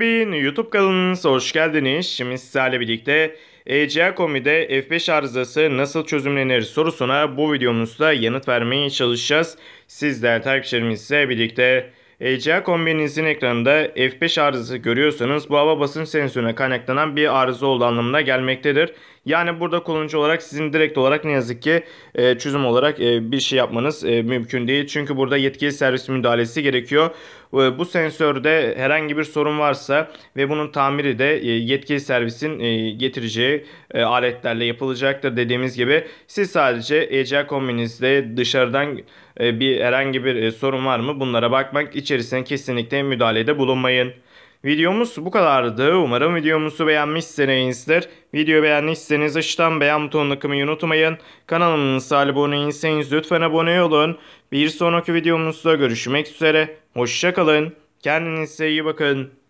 Bey'in YouTube kanalınıza hoş geldiniz. Şimdi sizlerle birlikte ECA Komi'de F5 arızası nasıl çözümlenir sorusuna bu videomuzda yanıt vermeye çalışacağız. Sizler takipçilerimizle birlikte ECA kombininizin ekranında F5 arızası görüyorsanız bu hava basınç sensörüne kaynaklanan bir arıza olduğu anlamına gelmektedir. Yani burada kullanıcı olarak sizin direkt olarak ne yazık ki e, çözüm olarak e, bir şey yapmanız e, mümkün değil. Çünkü burada yetkili servis müdahalesi gerekiyor. E, bu sensörde herhangi bir sorun varsa ve bunun tamiri de e, yetkili servisin e, getireceği e, aletlerle yapılacaktır dediğimiz gibi. Siz sadece ECA kombinizde dışarıdan e, bir herhangi bir e, sorun var mı bunlara bakmak için içerisine kesinlikle müdahalede bulunmayın. Videomuz bu kadardı. Umarım videomuzu beğenmişsinizdir. Video beğendiyseniz aşağıdan beğen butonuna tıklamayı unutmayın. Kanalımıza abone değilseniz lütfen abone olun. Bir sonraki videomuzda görüşmek üzere. Hoşçakalın. Kendinize iyi bakın.